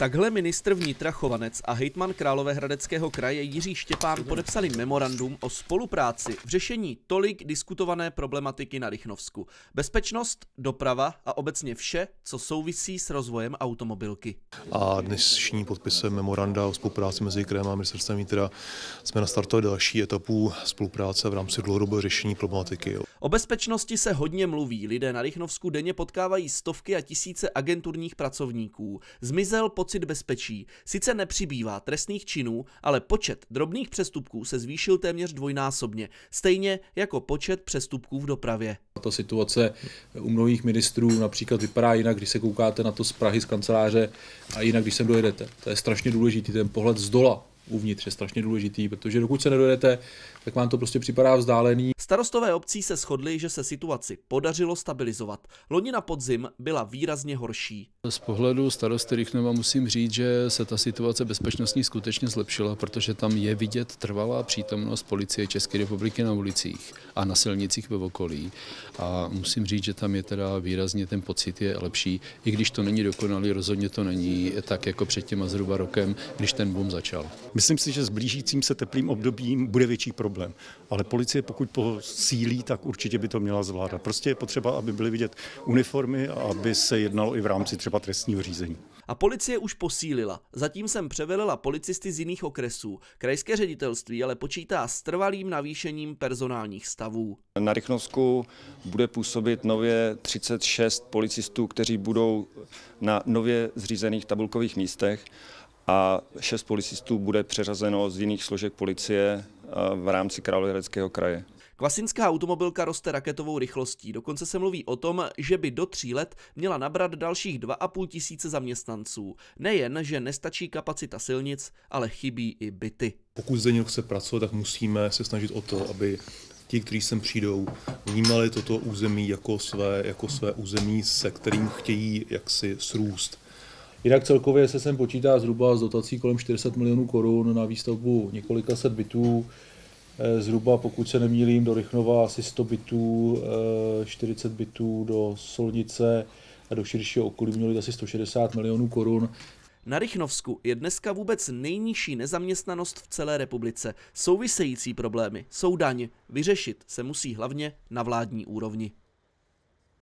Takhle ministr vnitra Chovanec a hejtman Královéhradeckého kraje Jiří Štěpán podepsali memorandum o spolupráci v řešení tolik diskutované problematiky na Rychnovsku. Bezpečnost, doprava a obecně vše, co souvisí s rozvojem automobilky. A dnešní podpisem memoranda o spolupráci mezi krajem a ministerstvem vnitra jsme nastartovali další etapu spolupráce v rámci dlouhodobého řešení problematiky. O bezpečnosti se hodně mluví. Lidé na Rychnovsku denně potkávají stovky a tisíce agenturních pracovníků. Zmizel pod pocit bezpečí. Sice nepřibývá trestných činů, ale počet drobných přestupků se zvýšil téměř dvojnásobně, stejně jako počet přestupků v dopravě. Ta situace u mnohých ministrů například vypadá jinak, když se koukáte na to z Prahy, z kanceláře a jinak, když sem dojedete. To je strašně důležitý, ten pohled z dola uvnitř je strašně důležitý, protože dokud se nedojedete, tak vám to prostě připadá vzdálený. Starostové obcí se shodli, že se situaci podařilo stabilizovat. Loni na podzim byla výrazně horší. Z pohledu starosty Rychnova musím říct, že se ta situace bezpečnostní skutečně zlepšila, protože tam je vidět trvalá přítomnost policie České republiky na ulicích a na silnicích ve okolí. A musím říct, že tam je teda výrazně ten pocit je lepší, i když to není dokonalý, rozhodně to není tak jako před těma zhruba rokem, když ten boom začal. Myslím si, že s blížícím se teplým obdobím bude větší problém. Ale policie, pokud posílí, tak určitě by to měla zvládat. Prostě je potřeba, aby byly vidět uniformy a aby se jednalo i v rámci třeba trestního řízení. A policie už posílila. Zatím jsem převelela policisty z jiných okresů. Krajské ředitelství ale počítá s trvalým navýšením personálních stavů. Na Rychnovsku bude působit nově 36 policistů, kteří budou na nově zřízených tabulkových místech a šest policistů bude přeřazeno z jiných složek policie eh, v rámci Královéhradeckého kraje. Kvasinská automobilka roste raketovou rychlostí. Dokonce se mluví o tom, že by do tří let měla nabrat dalších 2,5 tisíce zaměstnanců. Nejen, že nestačí kapacita silnic, ale chybí i byty. Pokud zde někdo chce pracovat, tak musíme se snažit o to, aby ti, kteří sem přijdou, vnímali toto území jako své, jako své území, se kterým chtějí jaksi srůst. Jinak celkově se sem počítá zhruba z dotací kolem 40 milionů korun na výstavbu několika set bytů. Eh, zhruba, pokud se nemýlím, do Rychnova asi 100 bytů, 40 eh, bytů do Solnice a do širšího okolí měli asi 160 milionů korun. Na Rychnovsku je dneska vůbec nejnižší nezaměstnanost v celé republice. Související problémy jsou daň. Vyřešit se musí hlavně na vládní úrovni.